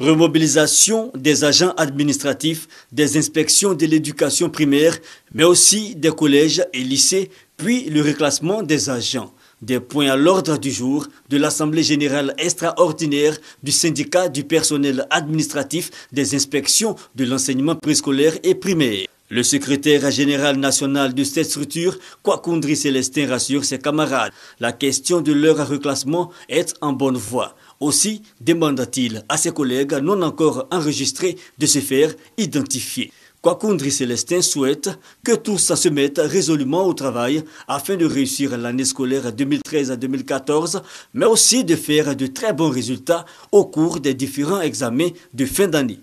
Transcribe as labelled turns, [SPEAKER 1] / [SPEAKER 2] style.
[SPEAKER 1] Remobilisation des agents administratifs, des inspections de l'éducation primaire, mais aussi des collèges et lycées, puis le reclassement des agents. Des points à l'ordre du jour de l'Assemblée générale extraordinaire du syndicat du personnel administratif des inspections de l'enseignement préscolaire et primaire. Le secrétaire général national de cette structure, Kwakundri Célestin, rassure ses camarades. La question de leur reclassement est en bonne voie. Aussi demanda-t-il à ses collègues non encore enregistrés de se faire identifier. Kwakundri Célestin souhaite que tous se mettent résolument au travail afin de réussir l'année scolaire 2013-2014, mais aussi de faire de très bons résultats au cours des différents examens de fin d'année.